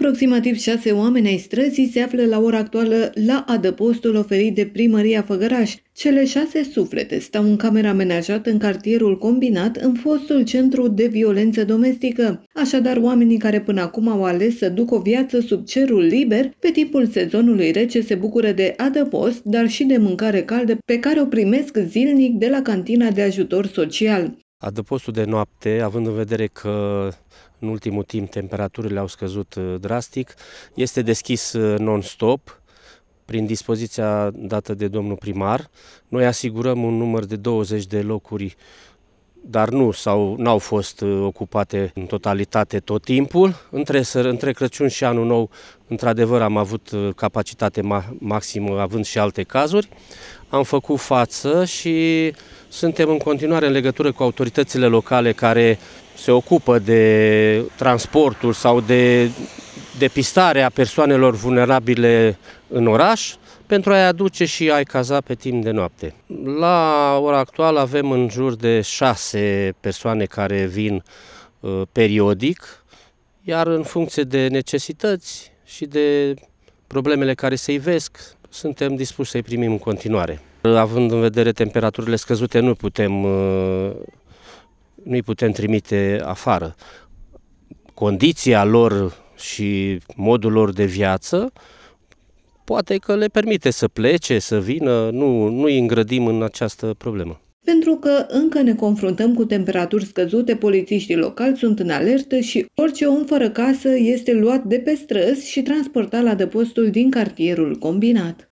Aproximativ șase oameni ai străzii se află la ora actuală la adăpostul oferit de primăria Făgăraș. Cele șase suflete stau în camera amenajată în cartierul combinat în fostul centru de violență domestică. Așadar, oamenii care până acum au ales să ducă o viață sub cerul liber, pe timpul sezonului rece se bucură de adăpost, dar și de mâncare caldă pe care o primesc zilnic de la cantina de ajutor social. Adăpostul de noapte, având în vedere că în ultimul timp temperaturile au scăzut uh, drastic, este deschis uh, non-stop prin dispoziția dată de domnul primar. Noi asigurăm un număr de 20 de locuri dar nu sau n-au fost uh, ocupate în totalitate tot timpul. Între, între Crăciun și Anul Nou, într-adevăr, am avut uh, capacitate ma- maximă, având și alte cazuri. Am făcut față și suntem în continuare în legătură cu autoritățile locale care se ocupă de transportul sau de depistarea persoanelor vulnerabile în oraș pentru a-i aduce și a-i caza pe timp de noapte. La ora actuală avem în jur de șase persoane care vin uh, periodic, iar în funcție de necesități și de problemele care se ivesc, suntem dispuși să-i primim în continuare. Având în vedere temperaturile scăzute, nu putem uh, nu-i putem trimite afară. Condiția lor și modul lor de viață, poate că le permite să plece, să vină, nu, nu îi îngrădim în această problemă. Pentru că încă ne confruntăm cu temperaturi scăzute, polițiștii locali sunt în alertă și orice om fără casă este luat de pe străzi și transportat la depostul din cartierul combinat.